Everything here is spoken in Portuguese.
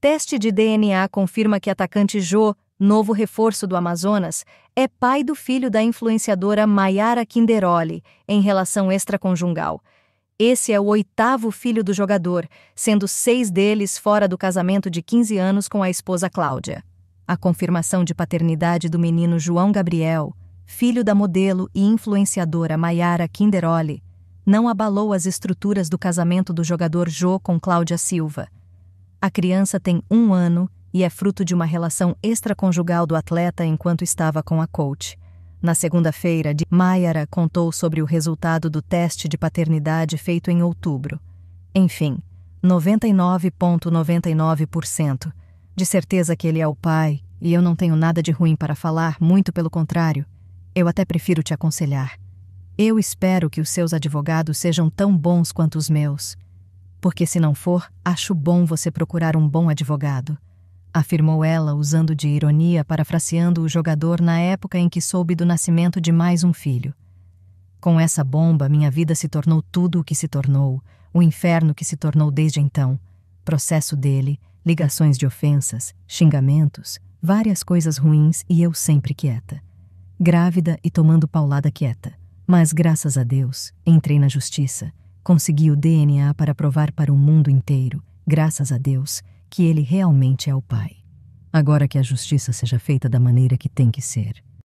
Teste de DNA confirma que atacante Jo, novo reforço do Amazonas, é pai do filho da influenciadora Maiara Kinderoli, em relação extraconjugal. Esse é o oitavo filho do jogador, sendo seis deles fora do casamento de 15 anos com a esposa Cláudia. A confirmação de paternidade do menino João Gabriel, filho da modelo e influenciadora Maiara Kinderoli, não abalou as estruturas do casamento do jogador Jo com Cláudia Silva a criança tem um ano e é fruto de uma relação extraconjugal do atleta enquanto estava com a coach. Na segunda-feira, Mayara contou sobre o resultado do teste de paternidade feito em outubro. Enfim, 99,99% de certeza que ele é o pai, e eu não tenho nada de ruim para falar, muito pelo contrário. Eu até prefiro te aconselhar. Eu espero que os seus advogados sejam tão bons quanto os meus. Porque se não for, acho bom você procurar um bom advogado. Afirmou ela, usando de ironia, parafraseando o jogador na época em que soube do nascimento de mais um filho. Com essa bomba, minha vida se tornou tudo o que se tornou, o inferno que se tornou desde então. Processo dele, ligações de ofensas, xingamentos, várias coisas ruins e eu sempre quieta. Grávida e tomando paulada quieta. Mas graças a Deus, entrei na justiça Consegui o DNA para provar para o mundo inteiro, graças a Deus, que ele realmente é o pai. Agora que a justiça seja feita da maneira que tem que ser.